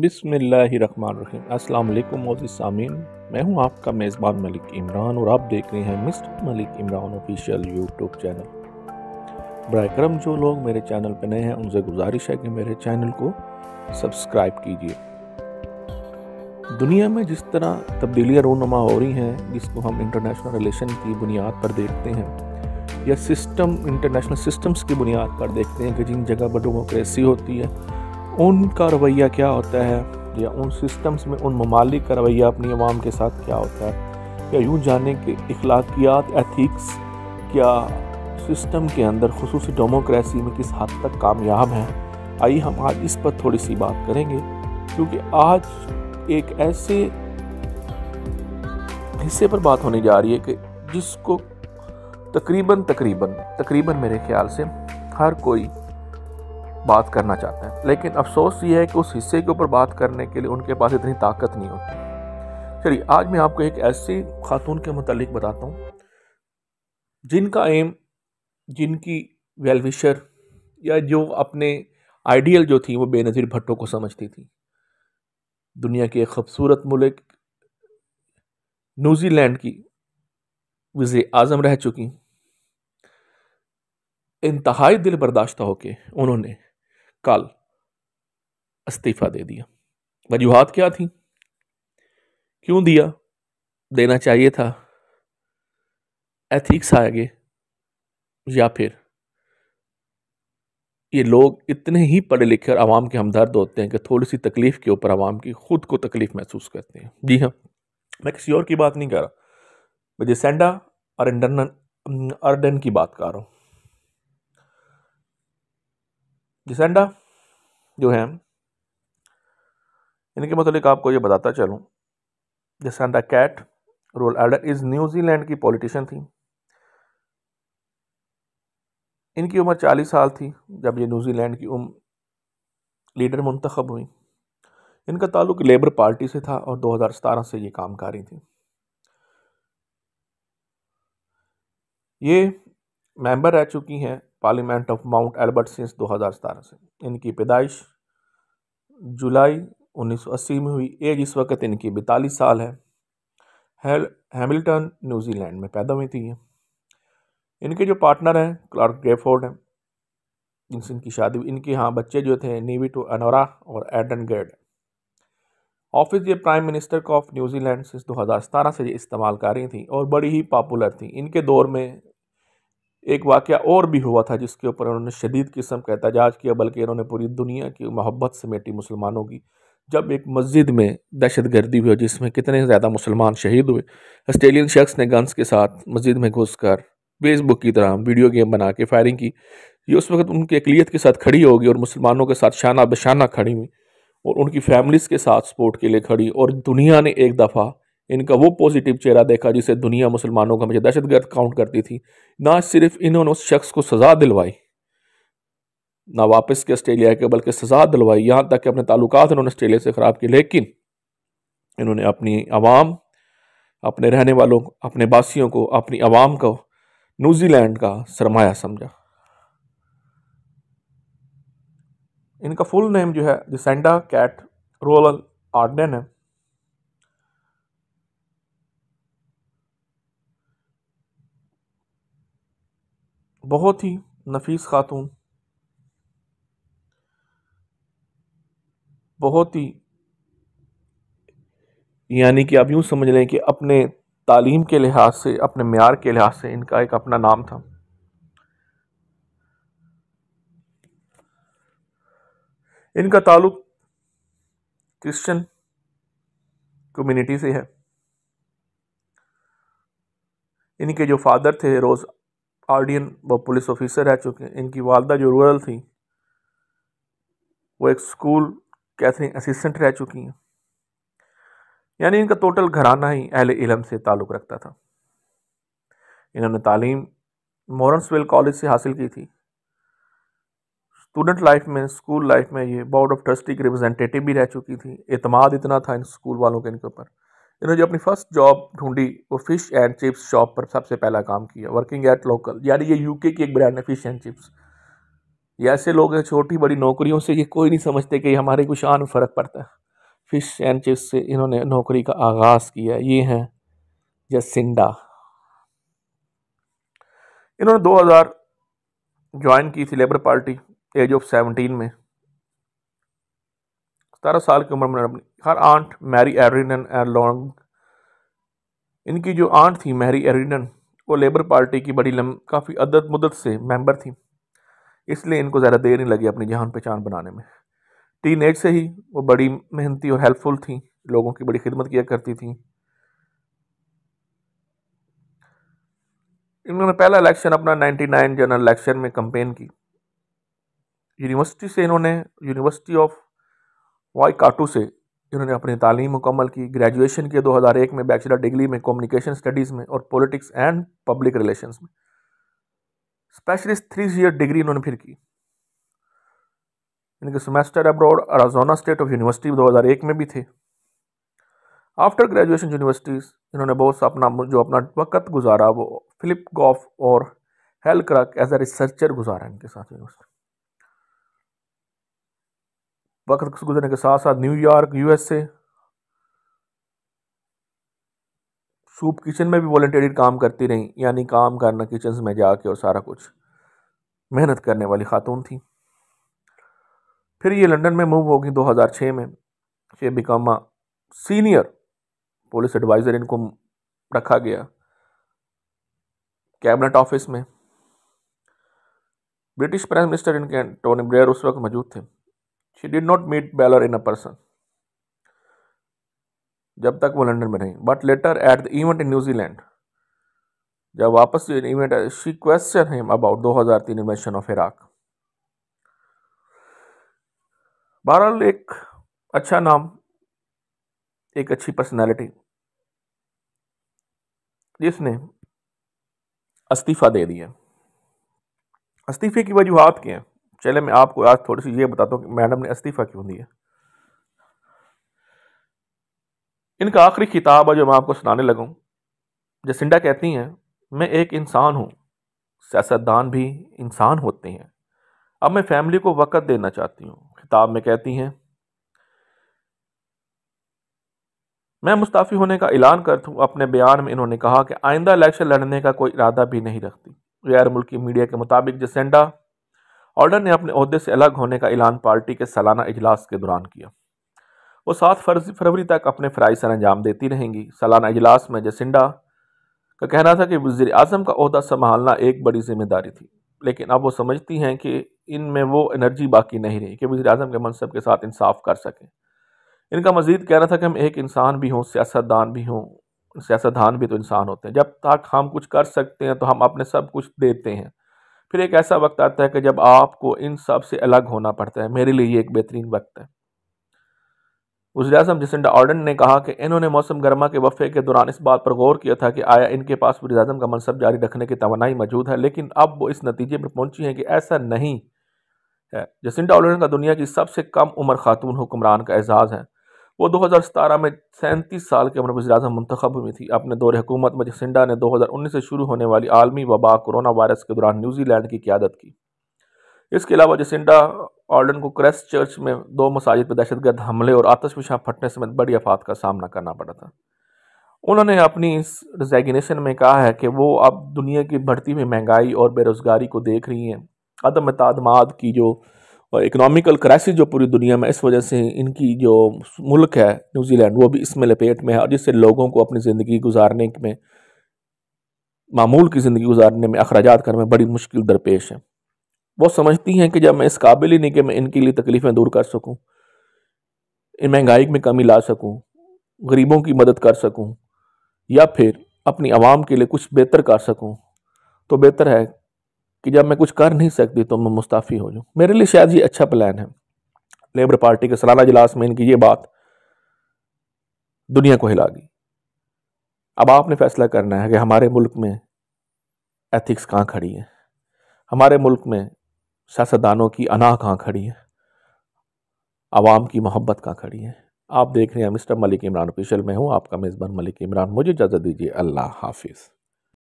बिसमीम अल्लाम मोजी सामीन मैं हूं आपका मेज़बान मलिक इमरान और आप देख रहे हैं mister Malik Imran official YouTube channel बर करम जो लोग मेरे चैनल पर नए हैं उनसे गुजारिश है कि मेरे चैनल को सब्सक्राइब कीजिए दुनिया में जिस तरह तब्दीलियाँ रोनमा हो रही हैं जिसको हम इंटरनेशनल रिलेशन की बुनियाद पर देखते हैं या सिस्टम इंटरनेशनल सिस्टम्स की बुनियाद पर देखते हैं कि जिन जगह पर डेमोक्रेसी होती है उनका रवैया क्या होता है या उन सिस्टम्स में उन ममालिक का रवैया अपनी आवाम के साथ क्या होता है या यूँ जाने के अखलाकियात एथिक्स क्या सिस्टम के अंदर खसूस डेमोक्रेसी में किस हद तक कामयाब हैं आइए हम आज इस पर थोड़ी सी बात करेंगे क्योंकि आज एक ऐसे हिस्से पर बात होने जा रही है कि जिसको तकरीबन तकरीबन तकरीबन मेरे ख्याल से हर कोई बात करना चाहते हैं लेकिन अफसोस ये है कि उस हिस्से के ऊपर बात करने के लिए उनके पास इतनी ताकत नहीं होती चलिए आज मैं आपको एक ऐसी खातून के मतलब बताता हूँ जिनका एम जिनकी वेलविशर या जो अपने आइडियल जो थी वो बेनज़ीर भट्टो को समझती थी दुनिया के एक खूबसूरत मुल्क न्यूजीलैंड की वजी आज़म रह चुकी इंतहाई दिल बर्दाश्त होकर उन्होंने कल इस्तीफा दे दिया वजूहत क्या थी क्यों दिया देना चाहिए था एथिक्स आगे या फिर ये लोग इतने ही पढ़े लिखे और आवाम के हमदर्द होते हैं कि थोड़ी सी तकलीफ़ के ऊपर आवाम की ख़ुद को तकलीफ़ महसूस करते हैं जी हाँ मैं किसी और की बात नहीं कर रहा मैं जेसेंडा और अर्डन की बात कर रहा हूँ जिसेंडा जो है इनके मतलब आपको ये बताता चलूँ Jacinda Kate Laurell Ardern is New Zealand की पॉलिटिशियन थी इनकी उम्र 40 साल थी जब ये न्यूजीलैंड की उम्र लीडर मंतखब हुई इनका ताल्लुक लेबर पार्टी से था और 2017 से ये काम कर रही थी ये मेंबर रह चुकी हैं parliament of Mount Albert since 2017 से इनकी पैदाइश जुलाई 1980 में हुई एज इस वक्त इनकी बैतालीस साल है हैमिल्टन न्यूजीलैंड में पैदा हुई थी ये इनके जो पार्टनर हैं क्लार्क ग्रेफोर्ड हैं जिनसे इनकी शादी इनके यहाँ बच्चे जो थे नीवी टू अनोरा और एडन गेड ऑफिस ये प्राइम मिनिस्टर ऑफ न्यूजीलैंड से 2017 से ये इस्तेमाल कर रही थी और बड़ी ही पॉपुलर थी इनके दौर में एक वाक़ और भी हुआ था जिसके ऊपर उन्होंने शदीद किस्म का एहतजाज किया बल्कि इन्होंने पूरी दुनिया की मोहब्बत समेटी मुसलमानों की जब एक मस्जिद में दहशत गर्दी हुई जिसमें कितने ज़्यादा मुसलमान शहीद हुए ऑस्ट्रेलियन शख्स ने गन्स के साथ मस्जिद में घुस कर फेसबुक की तरह वीडियो गेम बना के फायरिंग की ये उस वक्त उनकी अकलीत के साथ खड़ी होगी और मुसलमानों के साथ शाना बशाना खड़ी हुई और उनकी फैमिलीज़ के साथ सपोर्ट के लिए खड़ी और दुनिया ने एक दफ़ा इनका वो पॉजिटिव चेहरा देखा जिसे दुनिया मुसलमानों को दहशत दहशतगर्द काउंट करती थी ना सिर्फ इन्होंने उस शख्स को सज़ा दिलवाई ना वापस के ऑस्ट्रेलिया के बल्कि सज़ा दिलवाई यहाँ तक कि अपने ताल्लुक इन्होंने ऑस्ट्रेलिया से ख़राब किए लेकिन इन्होंने अपनी आवाम अपने रहने वालों अपने बासियों को अपनी आवाम को न्यूजीलैंड का सरमाया समझा इनका फुल नेम जो है जिसेंडा कैट रोलन आर्डन है बहुत ही नफीस खातून बहुत ही यानी कि आप यूँ समझ लें कि अपने तालीम के लिहाज से अपने मैार के लिहाज से इनका एक अपना नाम था इनका ताल्लुक क्रिश्चियन कम्युनिटी से है इनके जो फादर थे रोज़ आर्डियन व पुलिस ऑफिसर रह चुके हैं इनकी वालदा जो रूरल थी वो एक स्कूल कैथरिंग असिस्टेंट रह चुकी हैं यानी इनका टोटल घराना ही अहल इलम से ताल्लुक़ रखता था इन्होंने तालीम मॉरन्सवेल कॉलेज से हासिल की थी स्टूडेंट लाइफ में स्कूल लाइफ में ये बोर्ड ऑफ ट्रस्टी की रिप्रेजेंटेटिव भी रह चुकी थी अतमाद इतना था इन स्कूल वालों के इनके ऊपर इन्होंने जो अपनी फ़र्स्ट जॉब ढूंढी वो फ़िश एंड चिप्स शॉप पर सबसे पहला काम किया वर्किंग एट लोकल यानी ये यूके की एक ब्रांड है फ़िश एंड चिप्स ये ऐसे लोग हैं छोटी बड़ी नौकरियों से ये कोई नहीं समझते कि हमारे कुछ आन फ़र्क पड़ता है फ़िश एंड चिप्स से इन्होंने नौकरी का आगाज़ किया ये हैं जसिंडा इन्होंने 2000 ज्वाइन की थी लेबर पार्टी एज ऑफ 17 में सतारह साल की उम्र में अपनी हर आंट मैरी एरिनन एंड लॉन्ग इनकी जो आंट थी मैरी एरिनन वो लेबर पार्टी की बड़ी लम काफ़ी अदत मुदत से मेंबर थी इसलिए इनको ज़्यादा देर नहीं लगी अपनी जान पहचान बनाने में टीन एज से ही वो बड़ी मेहनती और हेल्पफुल थी लोगों की बड़ी खिदमत किया करती थी इन्होंने पहला इलेक्शन अपना 99 जनरल इलेक्शन में कंपेन की यूनिवर्सिटी से इन्होंने यूनिवर्सिटी ऑफ वाई काटू से इन्होंने अपनी तालीम मुकम्मल की ग्रेजुएशन के 2001 में बैचलर डिग्री में कम्युनिकेशन स्टडीज़ में और पॉलिटिक्स एंड पब्लिक रिलेशंस में स्पेशलिस्ट थ्री ईयर डिग्री इन्होंने फिर की इनके semester abroad Arizona state of university 2001 में भी थे आफ्टर ग्रेजुएशन यूनिवर्सिटीज़ इन्होंने बहुत सा अपना जो अपना वक्त गुजारा वो फिलिप गॉफ और Helen Clark as a researcher गुजारा इनके साथ यूनिवर्सिटी वक्त गुजरने के साथ साथ न्यूयॉर्क यूएसए सूप किचन में भी वॉल्टरी काम करती रहीं यानी काम करना किचन में जाके और सारा कुछ मेहनत करने वाली खातून थी फिर ये लंदन में मूव होगी 2006 में ये बिकामा सीनियर पुलिस एडवाइज़र इनको रखा गया कैबिनेट ऑफिस में ब्रिटिश प्राइम मिनिस्टर इनके टोनी ब्रेयर उस वक्त मौजूद थे she did not meet Balor in a person जब तक वो लंदन में नहीं but later at the event in New Zealand जब वापस event she question him about 2003 invasion of Iraq बहरहाल एक अच्छा नाम एक अच्छी पर्सनैलिटी जिसने इस्तीफ़ा दे दिया इस्तीफ़े की वजूहत क्या हैं चले मैं आपको आज थोड़ी सी ये बताता हूँ कि मैडम ने इस्तीफ़ा क्यों दिया इनका आखिरी किताब है जो मैं आपको सुनाने लगाऊँ जसिंडा कहती हैं मैं एक इंसान हूँ सियासतदान भी इंसान होते हैं अब मैं फैमिली को वक़्त देना चाहती हूँ किताब में कहती हैं मैं मुस्ताफ़ी होने का ऐलान करता हूँ अपने बयान में इन्होंने कहा कि आइंदा इलेक्शन लड़ने का कोई इरादा भी नहीं रखती गैर मुल्की मीडिया के मुताबिक जसेंडा ऑर्डर ने अपने अहदे से अलग होने का ऐलान पार्टी के सालाना इजलास के दौरान किया वो सात फरवरी तक अपने फ़राइ सर अंजाम देती रहेंगी सालाना अजलास में जसिंडा का कहना था कि वजी अजम का अहदा संभालना एक बड़ी जिम्मेदारी थी लेकिन अब वो समझती हैं कि इनमें वो एनर्जी बाकी नहीं रही कि वजी अजम के मनसब के साथ इंसाफ कर सकें इनका मजीद कहना था कि हम एक इंसान भी हों सियासतदान भी हों सियासतदान भी तो इंसान होते हैं जब तक हम कुछ कर सकते हैं तो हम अपने सब कुछ देते हैं फिर एक ऐसा वक्त आता है कि जब आपको इन सब से अलग होना पड़ता है मेरे लिए ये एक बेहतरीन वक्त है वजी अजम जसिंडा ऑर्डन ने कहा कि इन्होंने मौसम गर्मा के वफ़े के दौरान इस बात पर गौर किया था कि आया इनके पास वजी अजम का मनसब जारी रखने की तोानाई मौजूद है लेकिन अब वो इस नतीजे पर पहुंची हैं कि ऐसा नहीं है जसिंडा ऑर्डन का दुनिया की सबसे कम उम्र खातून हुक्मरान का एजाज़ है वो दो हज़ार में सैंतीस साल की उम्र में वजी मंतखब हुई थी अपने दौर हुकूमत में जसिंडा ने दो हज़ार उन्नीस से शुरू होने वाली आलमी वबा कोरोना वायरस के दौरान न्यूजीलैंड की क्यादत की इसके अलावा जसिंडा ऑर्डन को क्रेस्ट चर्च में दो मसाजिद पर दहशतगर्द हमले और आतशफिशा फटने समेत बड़ी आफात का सामना करना पड़ा था उन्होंने अपनी इस रेजिग्नेशन में कहा है कि वो अब दुनिया की बढ़ती हुई महंगाई और बेरोज़गारी को देख रही हैं अदम तदमाद की जो और इकोनॉमिकल क्राइसिस जो पूरी दुनिया में इस वजह से इनकी जो मुल्क है न्यूजीलैंड वो भी इसमें लपेट में है और जिससे लोगों को अपनी ज़िंदगी गुजारने में मामूल की ज़िंदगी गुजारने में अखराज करने में बड़ी मुश्किल दरपेश है वो समझती हैं कि जब मैं इस काबिल ही नहीं कि मैं इनके लिए तकलीफ़ें दूर कर सकूँ इन महंगाई में कमी ला सकूँ गरीबों की मदद कर सकूँ या फिर अपनी आवाम के लिए कुछ बेहतर कर सकूँ तो बेहतर है कि जब मैं कुछ कर नहीं सकती तो मैं मुस्ताफ़ी हो जाऊँ मेरे लिए शायद ये अच्छा प्लान है लेबर पार्टी के सालाना इजलास में इनकी ये बात दुनिया को हिला गई अब आपने फैसला करना है कि हमारे मुल्क में एथिक्स कहाँ खड़ी है हमारे मुल्क में सियासतदानों की अनाह कहाँ खड़ी है आवाम की मोहब्बत कहाँ खड़ी है आप देख रहे हैं मिस्टर मलिक इमरान ऑफिशियल में हूँ आपका मेज़बान मलिक इमरान मुझे इजाज़त दीजिए अल्लाह हाफिज़